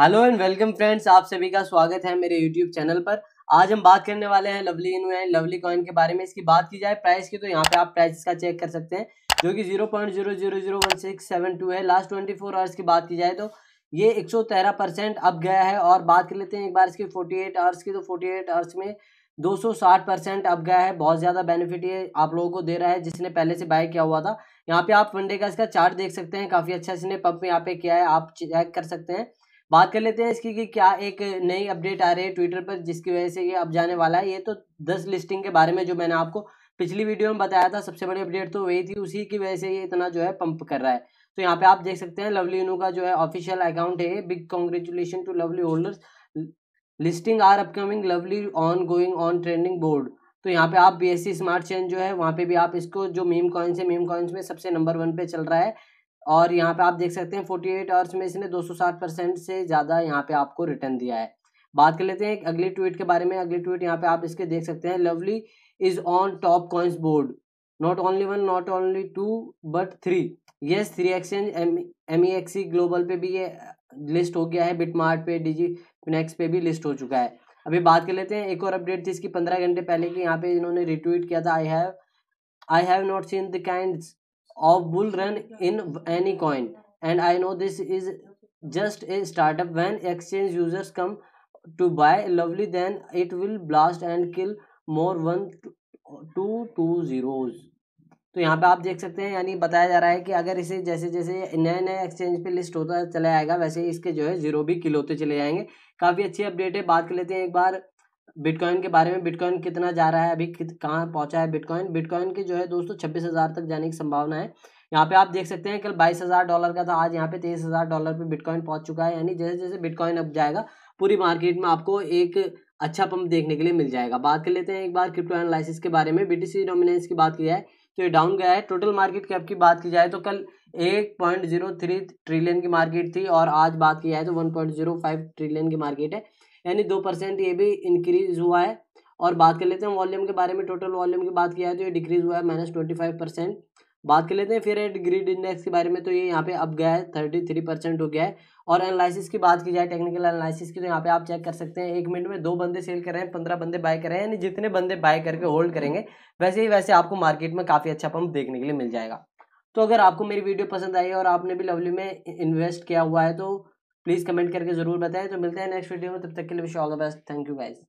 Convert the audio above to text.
hello and welcome friends आप सभी का स्वागत है मेरे यूट्यूब चैनल पर आज हम बात करने वाले हैं lovely in and lovely coin के बारे में इसकी बात की जाए प्राइस की तो यहाँ पे आप प्राइस का चेक कर सकते हैं जो कि zero point zero zero zero one six seven two है लास्ट ट्वेंटी फोर आवर्स की बात की जाए तो ये एक सौ तेरह परसेंट अब गया है और बात कर लेते हैं एक बार इसकी फोर्टी एट आवर्स की तो फोर्टी एट आवर्स में दो सौ साठ परसेंट अब गया है बहुत ज़्यादा बेनिफिट ये आप लोगों को दे रहा है जिसने पहले से बाय किया हुआ था यहाँ पे आप वनडे का इसका चार्ट देख सकते हैं काफ़ी अच्छा इसने पंप यहाँ पे किया है आप चेक कर सकते हैं बात कर लेते हैं इसकी कि क्या एक नई अपडेट आ रही है ट्विटर पर जिसकी वजह से ये अब जाने वाला है ये तो दस लिस्टिंग के बारे में जो मैंने आपको पिछली वीडियो में बताया था सबसे बड़ी अपडेट तो वही थी उसी की वजह से ये इतना जो है पंप कर रहा है तो यहाँ पे आप देख सकते हैं लवली इनू का जो है ऑफिशियल अकाउंट है big congratulation to lovely holders listing are upcoming lovely on going on trending board तो यहाँ पे आप B S C smart chain जो है वहाँ पे भी आप इसको जो मीम कॉइन्स है मीम कॉइन्स में सबसे नंबर वन पे चल रहा है और यहाँ पे आप देख सकते हैं फोर्टी एट आवर्स में इसने दो सौ साठ परसेंट से ज़्यादा यहाँ पे आपको रिटर्न दिया है बात कर लेते हैं अगली ट्वीट के बारे में अगली ट्वीट यहाँ पे आप इसके देख सकते हैं lovely is on top coins board not only one not only two but three yes three exchange M E C global पे भी ये लिस्ट हो गया है बिटमार्ट पे डिजी फिनेक्स पे भी लिस्ट हो चुका है अभी बात कर लेते हैं एक और अपडेट थी इसकी पंद्रह घंटे पहले की यहाँ पे इन्होंने रिट्वीट किया था I have I have not seen the kind of bull run in any coin and i know this is just a startup when exchange users come to buy lovely then it will blast and kill more one two two zeros तो यहाँ पे आप देख सकते हैं यानी बताया जा रहा है कि अगर इसे जैसे जैसे नए नए एक्सचेंज पे लिस्ट होता चला आएगा वैसे इसके जो है ज़ीरो भी किलोते चले जाएंगे काफ़ी अच्छी अपडेट है बात कर लेते हैं एक बार बिटकॉइन के बारे में बिटकॉइन कितना जा रहा है अभी कहाँ पहुंचा है बिटकॉइन बिटकॉइन की जो है दोस्तों छब्बीस हज़ार तक जाने की संभावना है यहाँ पे आप देख सकते हैं कल बाईस हज़ार डॉलर का था आज यहाँ पे तेईस हज़ार डॉलर पे बिटकॉइन पहुंच चुका है यानी जैसे जैसे बिटकॉइन अब जाएगा पूरी मार्केट में आपको एक अच्छा पंप देखने के लिए मिल जाएगा बात कर लेते हैं एक बार क्रिप्टो एनालिसिस के बारे में बी डोमिनेंस की बात की जाए तो ये डाउन गया है टोटल मार्केट कैप की बात की जाए तो कल एक पॉइंट जीरो थ्री ट्रिलियन की मार्केट थी और आज बात की जाए तो one point zero five trillion की मार्केट है यानी दो परसेंट ये भी इंक्रीज हुआ है और बात कर लेते हैं वॉल्यूम के बारे में टोटल वॉल्यूम की बात किया है तो ये डिक्रीज हुआ है माइनस ट्वेंटी फाइव परसेंट बात कर लेते हैं फिर एड ग्रीड इंडेक्स के बारे में तो ये यहाँ पे अब गया है थर्टी थ्री परसेंट हो गया है और एनालिसिस की बात की जाए टेक्निकल एनालिसिस की तो यहाँ पे आप चेक कर सकते हैं एक मिनट में दो बंदे सेल कर रहे हैं पंद्रह बंदे बाय कर रहे हैं यानी जितने बंदे बाय करके होल्ड करेंगे वैसे ही वैसे आपको मार्केट में काफ़ी अच्छा पंप देखने के लिए मिल जाएगा तो अगर आपको मेरी वीडियो पसंद आई और आपने भी लवली में इन्वेस्ट किया हुआ है तो प्लीज़ कमेंट करके ज़रूर बताएं तो मिलते हैं नेक्स्ट वीडियो में तब तक के लिए wish all the best thank you guys